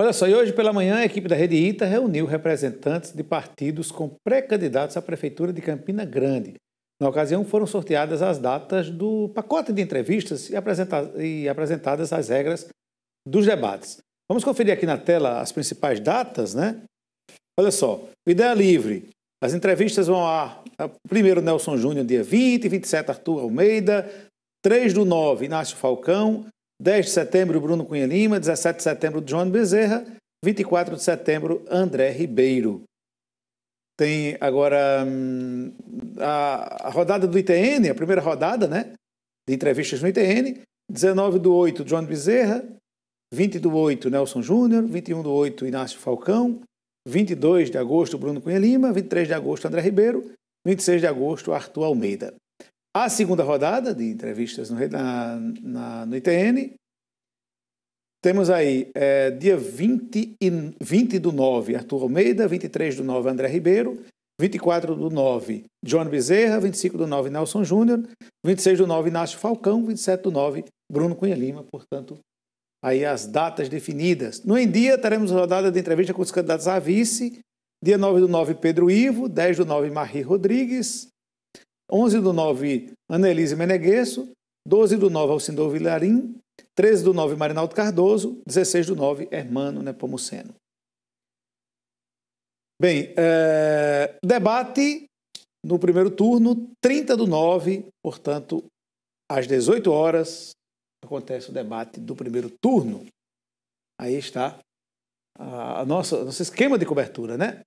Olha só, e hoje pela manhã a equipe da Rede Ita reuniu representantes de partidos com pré-candidatos à Prefeitura de Campina Grande. Na ocasião, foram sorteadas as datas do pacote de entrevistas e, apresenta e apresentadas as regras dos debates. Vamos conferir aqui na tela as principais datas, né? Olha só, ideia livre. As entrevistas vão a é, primeiro Nelson Júnior, dia 20, 27, Arthur Almeida, 3 do 9, Inácio Falcão, 10 de setembro, Bruno Cunha Lima. 17 de setembro, João Bezerra. 24 de setembro, André Ribeiro. Tem agora hum, a, rodada do ITN, a primeira rodada, né? De entrevistas no ITN. 19 do 8, João Bezerra. 20 do 8, Nelson Júnior. 21 do 8, Inácio Falcão. 22 de agosto, Bruno Cunha Lima. 23 de agosto, André Ribeiro. 26 de agosto, Arthur Almeida a segunda rodada de entrevistas no, na, na, no ITN. Temos aí é, dia 20, e, 20 do 9, Arthur Almeida, 23 do 9, André Ribeiro, 24 do 9, John Bezerra, 25 do 9, Nelson Júnior, 26 do 9, Inácio Falcão, 27 do 9, Bruno Cunha Lima, portanto, aí as datas definidas. No em dia, teremos rodada de entrevista com os candidatos à vice, dia 9 do 9, Pedro Ivo, 10 do 9, Marie Rodrigues, 11 do 9, Anelise Meneguesso, 12 do 9, Alcindor Vilarim, 13 do 9, Marinaldo Cardoso, 16 do 9, Hermano Nepomuceno. Bem, é, debate no primeiro turno, 30 do 9, portanto, às 18 horas, acontece o debate do primeiro turno. Aí está a, a nossa, nosso esquema de cobertura, né?